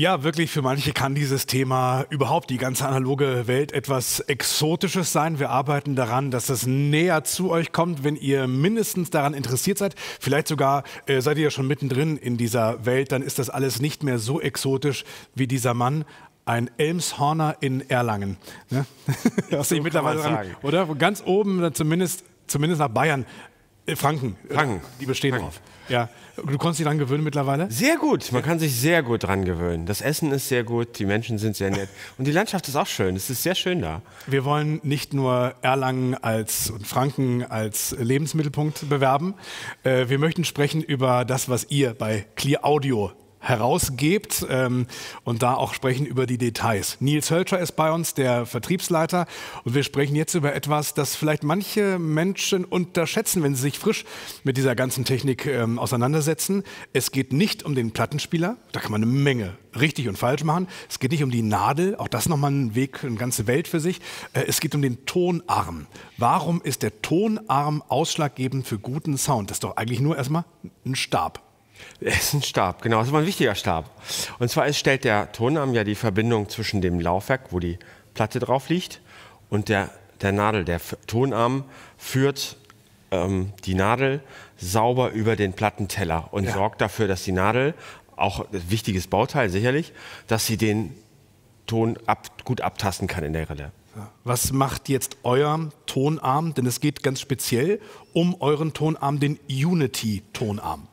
Ja, wirklich, für manche kann dieses Thema überhaupt die ganze analoge Welt etwas Exotisches sein. Wir arbeiten daran, dass es näher zu euch kommt, wenn ihr mindestens daran interessiert seid. Vielleicht sogar äh, seid ihr ja schon mittendrin in dieser Welt, dann ist das alles nicht mehr so exotisch wie dieser Mann ein Elmshorner in Erlangen. Ne? Das ich mittlerweile dran, oder? Ganz oben, äh, zumindest, zumindest nach Bayern äh, Franken. Franken. Die bestehen Franken. drauf. Ja. Du konntest dich dran gewöhnen mittlerweile? Sehr gut. Man ja. kann sich sehr gut dran gewöhnen. Das Essen ist sehr gut, die Menschen sind sehr nett. Und die Landschaft ist auch schön. Es ist sehr schön da. Wir wollen nicht nur Erlangen als und Franken als Lebensmittelpunkt bewerben. Äh, wir möchten sprechen über das, was ihr bei Clear Audio herausgebt ähm, und da auch sprechen über die Details. Nils Hölscher ist bei uns, der Vertriebsleiter, und wir sprechen jetzt über etwas, das vielleicht manche Menschen unterschätzen, wenn sie sich frisch mit dieser ganzen Technik ähm, auseinandersetzen. Es geht nicht um den Plattenspieler, da kann man eine Menge richtig und falsch machen. Es geht nicht um die Nadel, auch das nochmal ein Weg, eine ganze Welt für sich. Äh, es geht um den Tonarm. Warum ist der Tonarm ausschlaggebend für guten Sound? Das ist doch eigentlich nur erstmal ein Stab. Es ist ein Stab, genau, es ist aber ein wichtiger Stab. Und zwar ist, stellt der Tonarm ja die Verbindung zwischen dem Laufwerk, wo die Platte drauf liegt, und der, der Nadel. Der Tonarm führt ähm, die Nadel sauber über den Plattenteller und ja. sorgt dafür, dass die Nadel, auch ein wichtiges Bauteil sicherlich, dass sie den Ton ab, gut abtasten kann in der Rille. Was macht jetzt euer Tonarm? Denn es geht ganz speziell um euren Tonarm, den Unity-Tonarm.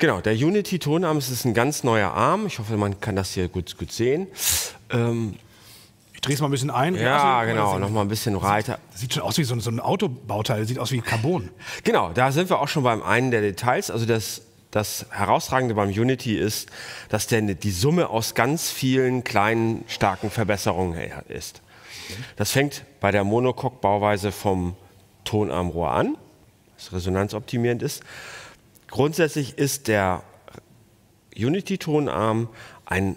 Genau, der Unity Tonarm ist ein ganz neuer Arm. Ich hoffe, man kann das hier gut, gut sehen. Ähm, ich drehe es mal ein bisschen ein. Ja, also, genau, äh, noch mal ein bisschen weiter. Das sieht schon aus wie so, so ein Autobauteil, das sieht aus wie Carbon. Genau, da sind wir auch schon beim einen der Details. Also das das Herausragende beim Unity ist, dass der die Summe aus ganz vielen kleinen, starken Verbesserungen ist. Das fängt bei der Monocoque-Bauweise vom Tonarmrohr an, das resonanzoptimierend ist. Grundsätzlich ist der Unity-Tonarm ein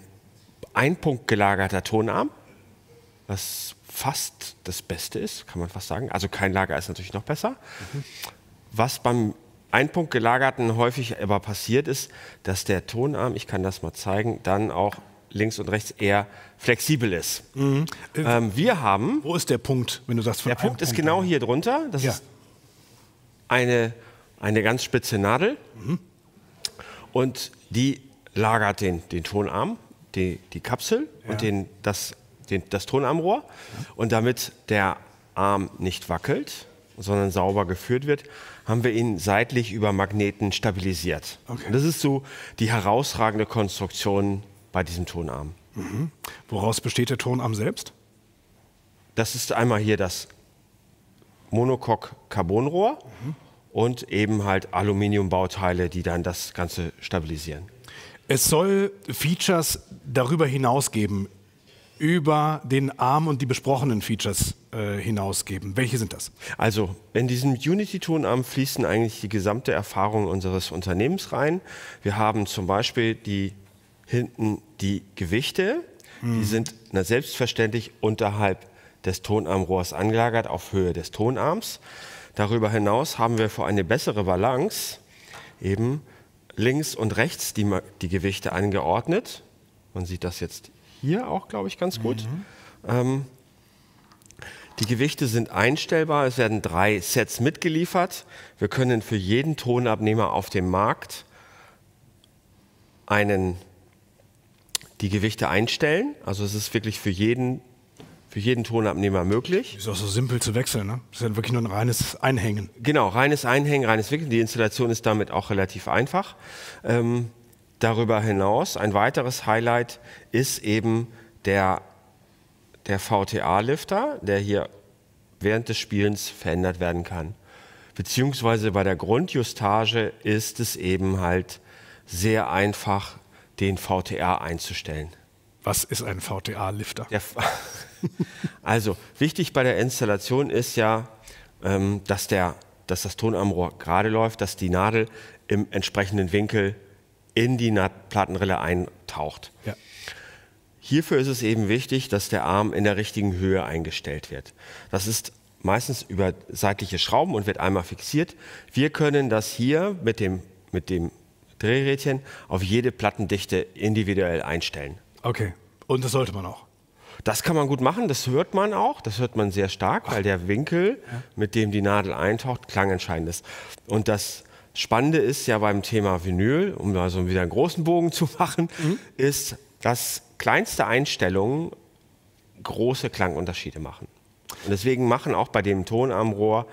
einpunktgelagerter Tonarm, was fast das Beste ist, kann man fast sagen. Also kein Lager ist natürlich noch besser. Mhm. Was beim einpunktgelagerten häufig aber passiert ist, dass der Tonarm, ich kann das mal zeigen, dann auch links und rechts eher flexibel ist. Mhm. Äh, ähm, wir haben. Wo ist der Punkt, wenn du sagst? Von der Punkt, Punkt ist genau an. hier drunter. Das ja. ist eine eine ganz spitze Nadel mhm. und die lagert den, den Tonarm, die, die Kapsel ja. und den, das, den, das Tonarmrohr. Ja. Und damit der Arm nicht wackelt, sondern sauber geführt wird, haben wir ihn seitlich über Magneten stabilisiert. Okay. Das ist so die herausragende Konstruktion bei diesem Tonarm. Mhm. Woraus besteht der Tonarm selbst? Das ist einmal hier das Monocoque Carbonrohr mhm und eben halt Aluminiumbauteile, die dann das Ganze stabilisieren. Es soll Features darüber hinaus geben, über den Arm und die besprochenen Features äh, hinausgeben. Welche sind das? Also in diesem Unity-Tonarm fließen eigentlich die gesamte Erfahrung unseres Unternehmens rein. Wir haben zum Beispiel die hinten die Gewichte, mhm. die hm. sind na, selbstverständlich unterhalb des Tonarmrohrs angelagert auf Höhe des Tonarms. Darüber hinaus haben wir für eine bessere Balance eben links und rechts die, die Gewichte angeordnet. Man sieht das jetzt hier auch, glaube ich, ganz gut. Mhm. Ähm, die Gewichte sind einstellbar. Es werden drei Sets mitgeliefert. Wir können für jeden Tonabnehmer auf dem Markt einen, die Gewichte einstellen. Also es ist wirklich für jeden für jeden Tonabnehmer möglich. Ist auch so simpel zu wechseln, ne? Das ist ja wirklich nur ein reines Einhängen. Genau, reines Einhängen, reines Wickeln. Die Installation ist damit auch relativ einfach. Ähm, darüber hinaus ein weiteres Highlight ist eben der, der VTA-Lifter, der hier während des Spielens verändert werden kann. Beziehungsweise bei der Grundjustage ist es eben halt sehr einfach, den VTR einzustellen. Was ist ein VTA-Lifter? Also wichtig bei der Installation ist ja, ähm, dass, der, dass das Tonarmrohr gerade läuft, dass die Nadel im entsprechenden Winkel in die Plattenrille eintaucht. Ja. Hierfür ist es eben wichtig, dass der Arm in der richtigen Höhe eingestellt wird. Das ist meistens über seitliche Schrauben und wird einmal fixiert. Wir können das hier mit dem, mit dem Drehrädchen auf jede Plattendichte individuell einstellen. Okay. Und das sollte man auch. Das kann man gut machen, das hört man auch, das hört man sehr stark, weil der Winkel, mit dem die Nadel eintaucht, klangentscheidend ist. Und das Spannende ist ja beim Thema Vinyl, um da so wieder einen großen Bogen zu machen, mhm. ist, dass kleinste Einstellungen große Klangunterschiede machen. Und deswegen machen auch bei dem Ton am Rohr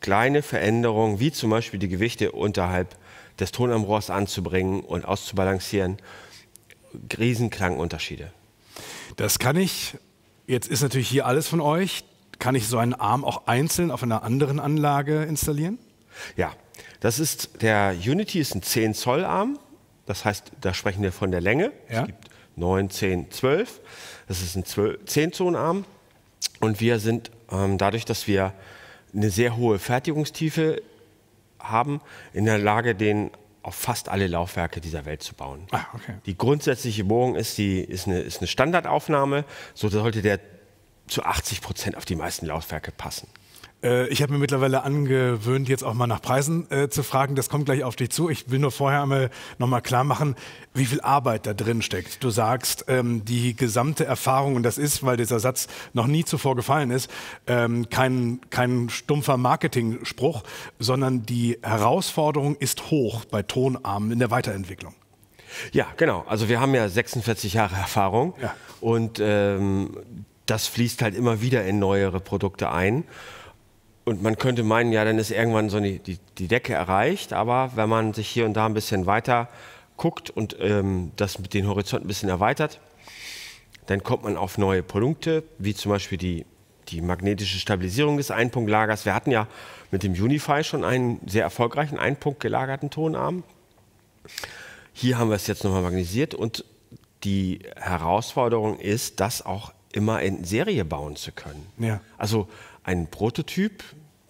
kleine Veränderungen, wie zum Beispiel die Gewichte unterhalb des Ton am Rohrs anzubringen und auszubalancieren, riesenkranken Unterschiede. Das kann ich. Jetzt ist natürlich hier alles von euch. Kann ich so einen Arm auch einzeln auf einer anderen Anlage installieren? Ja, das ist der Unity ist ein 10 Zoll Arm. Das heißt, da sprechen wir von der Länge. Ja. Es gibt 9, 10, 12. Das ist ein 10 Zonen Arm. Und wir sind ähm, dadurch, dass wir eine sehr hohe Fertigungstiefe haben, in der Lage, den auf fast alle Laufwerke dieser Welt zu bauen. Ah, okay. Die grundsätzliche Bohrung ist, die, ist, eine, ist eine Standardaufnahme, so sollte der zu 80 Prozent auf die meisten Laufwerke passen. Äh, ich habe mir mittlerweile angewöhnt, jetzt auch mal nach Preisen äh, zu fragen. Das kommt gleich auf dich zu. Ich will nur vorher einmal nochmal klar machen, wie viel Arbeit da drin steckt. Du sagst, ähm, die gesamte Erfahrung, und das ist, weil dieser Satz noch nie zuvor gefallen ist, ähm, kein, kein stumpfer Marketing-Spruch, sondern die Herausforderung ist hoch bei Tonarmen in der Weiterentwicklung. Ja, genau. Also wir haben ja 46 Jahre Erfahrung ja. und ähm, das fließt halt immer wieder in neuere Produkte ein. Und man könnte meinen, ja, dann ist irgendwann so die, die, die Decke erreicht. Aber wenn man sich hier und da ein bisschen weiter guckt und ähm, das mit den Horizont ein bisschen erweitert, dann kommt man auf neue Produkte, wie zum Beispiel die, die magnetische Stabilisierung des Einpunktlagers. Wir hatten ja mit dem Unify schon einen sehr erfolgreichen einpunktgelagerten Tonarm. Hier haben wir es jetzt nochmal magnetisiert und die Herausforderung ist, das auch immer in Serie bauen zu können. Ja. Also ein Prototyp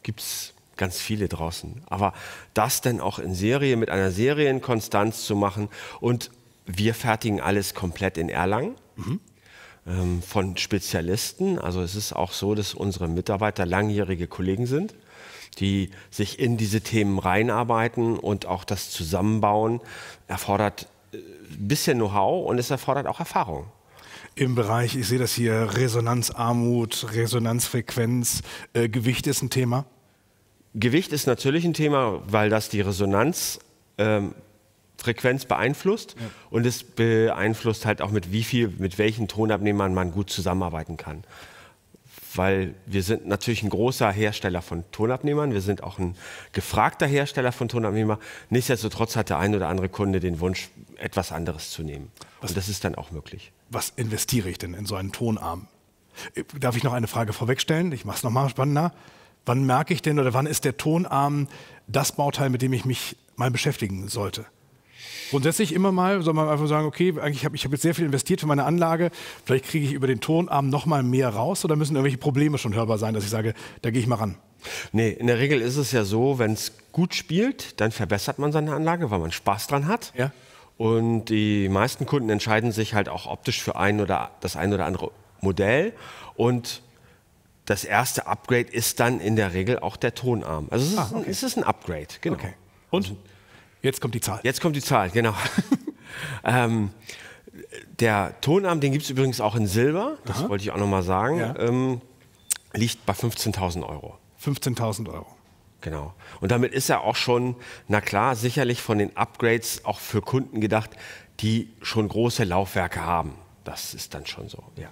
gibt es ganz viele draußen. Aber das dann auch in Serie mit einer Serienkonstanz zu machen und wir fertigen alles komplett in Erlangen. Mhm. von Spezialisten. Also es ist auch so, dass unsere Mitarbeiter langjährige Kollegen sind, die sich in diese Themen reinarbeiten und auch das Zusammenbauen erfordert ein äh, bisschen Know-how und es erfordert auch Erfahrung im Bereich, ich sehe das hier, Resonanzarmut, Resonanzfrequenz, äh, Gewicht ist ein Thema. Gewicht ist natürlich ein Thema, weil das die Resonanzfrequenz ähm, beeinflusst ja. und es beeinflusst halt auch mit wie viel, mit welchen Tonabnehmern man gut zusammenarbeiten kann. Weil wir sind natürlich ein großer Hersteller von Tonabnehmern, wir sind auch ein gefragter Hersteller von Tonabnehmern. Nichtsdestotrotz hat der ein oder andere Kunde den Wunsch, etwas anderes zu nehmen. Was, und das ist dann auch möglich. Was investiere ich denn in so einen Tonarm? Äh, darf ich noch eine Frage vorwegstellen? Ich mache es nochmal spannender. Wann merke ich denn oder wann ist der Tonarm das Bauteil, mit dem ich mich mal beschäftigen sollte? Grundsätzlich immer mal soll man einfach sagen, okay, eigentlich habe ich hab jetzt sehr viel investiert für meine Anlage, vielleicht kriege ich über den Tonarm noch mal mehr raus oder müssen irgendwelche Probleme schon hörbar sein, dass ich sage, da gehe ich mal ran. Nee, in der Regel ist es ja so, wenn es gut spielt, dann verbessert man seine Anlage, weil man Spaß dran hat. Ja. Und die meisten Kunden entscheiden sich halt auch optisch für ein oder das ein oder andere Modell und das erste Upgrade ist dann in der Regel auch der Tonarm. Also es ist, ah, okay. ein, es ist ein Upgrade, genau. Okay. Also Und jetzt kommt die Zahl. Jetzt kommt die Zahl, genau. ähm, der Tonarm, den gibt es übrigens auch in Silber, das Aha. wollte ich auch nochmal sagen, ja. ähm, liegt bei 15.000 Euro. 15.000 Euro. Genau. Und damit ist er auch schon, na klar, sicherlich von den Upgrades auch für Kunden gedacht, die schon große Laufwerke haben. Das ist dann schon so, ja.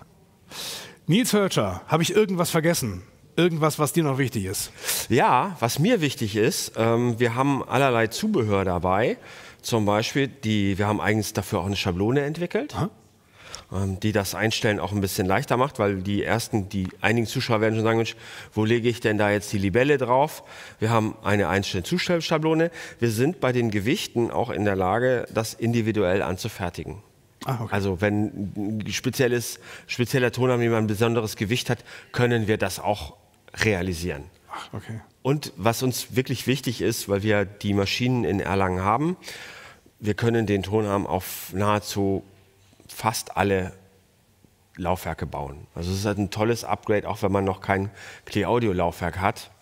Nils Hörter, habe ich irgendwas vergessen? Irgendwas, was dir noch wichtig ist? Ja, was mir wichtig ist, ähm, wir haben allerlei Zubehör dabei. Zum Beispiel, die, wir haben eigens dafür auch eine Schablone entwickelt. Aha ähm, die das Einstellen auch ein bisschen leichter macht, weil die ersten, die einigen Zuschauer werden schon sagen, Mensch, wo lege ich denn da jetzt die Libelle drauf? Wir haben eine Einstellschablone. Wir sind bei den Gewichten auch in der Lage, das individuell anzufertigen. Ah, okay. Also wenn ein spezielles, spezieller Tonabnehmer ein besonderes Gewicht hat, können wir das auch realisieren. Ach, okay. Und was uns wirklich wichtig ist, weil wir die Maschinen in Erlangen haben, wir können den Tonarm auf nahezu fast alle Laufwerke bauen. Also es ist halt ein tolles Upgrade, auch wenn man noch kein Clear Audio Laufwerk hat.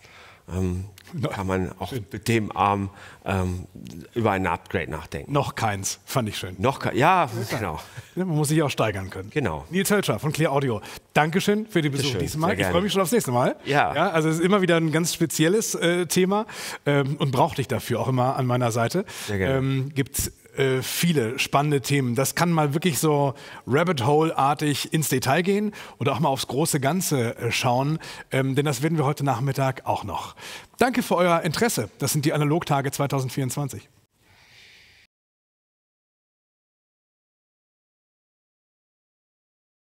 Ähm, kann man auch schön. mit dem Arm ähm, über ein Upgrade nachdenken. Noch keins, fand ich schön. Noch ja, genau. Man muss sich auch steigern können. Genau. Nils Hölscher von Clear Audio, Dankeschön für die Besuch dieses Mal. Ich freue mich schon aufs nächste Mal. Ja. ja also es ist immer wieder ein ganz spezielles äh, Thema ähm, und braucht dich dafür auch immer an meiner Seite. Sehr gerne. Ähm, gibt's äh, viele spannende Themen. Das kann mal wirklich so Rabbit Hole-artig ins Detail gehen oder auch mal aufs große Ganze äh, schauen, ähm, denn das werden wir heute Nachmittag auch noch. Danke für euer Interesse. Das sind die Analogtage 2024.